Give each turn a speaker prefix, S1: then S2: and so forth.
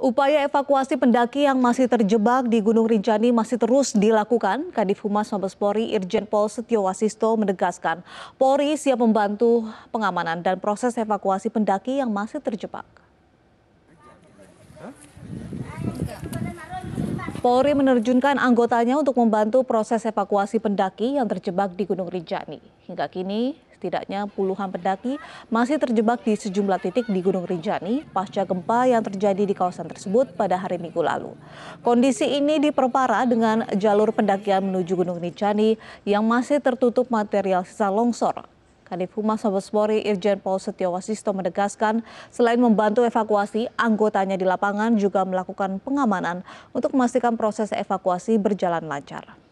S1: Upaya evakuasi pendaki yang masih terjebak di Gunung Rinjani masih terus dilakukan. Kadif Humas Mabes Polri Irjen Pol Setio Wasisto menegaskan, Polri siap membantu pengamanan dan proses evakuasi pendaki yang masih terjebak. Polri menerjunkan anggotanya untuk membantu proses evakuasi pendaki yang terjebak di Gunung Rinjani. Hingga kini, setidaknya puluhan pendaki masih terjebak di sejumlah titik di Gunung Rinjani pasca gempa yang terjadi di kawasan tersebut pada hari Minggu lalu. Kondisi ini diperparah dengan jalur pendakian menuju Gunung Rinjani yang masih tertutup material sisa longsor Kadif Humas Mabes Polri Irjen Pol Setiowasisto menegaskan selain membantu evakuasi, anggotanya di lapangan juga melakukan pengamanan untuk memastikan proses evakuasi berjalan lancar.